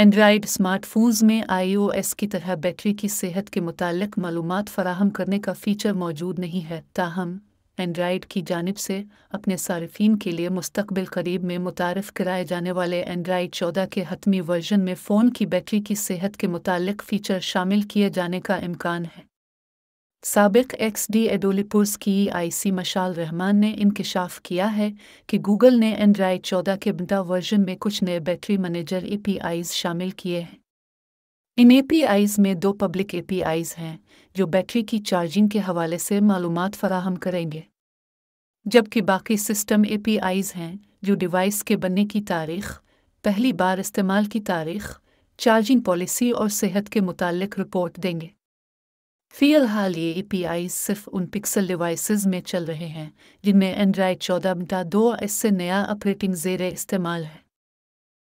Android smartphones में iOS की तरह बैटरी की सेहत के मुतालिक मालूम फराहम करने का फ़ीचर मौजूद नहीं है ताहम एंड्राइड की जानब से अपने सार्फिन के लिए मुस्तबिल करीब में मुतारफ़ कराए जाने वाले एंड्राइड चौदह के हतमी वर्जन में फ़ोन की बैटरी की सेहत के मुतालिक फ़ीचर शामिल किए जाने का इम्कान है सबक एक्स डी एडोलिपुस की आईसी मशाल रहमान ने इनकशाफ किया है कि गूगल ने एंड्राइड चौदह के बिटा वर्जन में कुछ नए battery manager A P Is शामिल किए हैं इन ए पी आईज में दो पब्लिक ए पी आईज हैं जो बैटरी की चार्जिंग के हवाले से मालूम फराहम करेंगे जबकि बाकी सिस्टम ए पी आईज हैं जो डिवाइस के बनने की तारीख पहली बार इस्तेमाल की तारीख चार्जिंग पॉलिसी और सेहत के मुतल रिपोर्ट देंगे फिलहाल ये आई सिर्फ उन पिक्सल डिवाइसेस में चल रहे हैं जिनमें एंड्राइड चौदह बटा दो ऐसे नया ऑपरेटिंग जेर इस्तेमाल है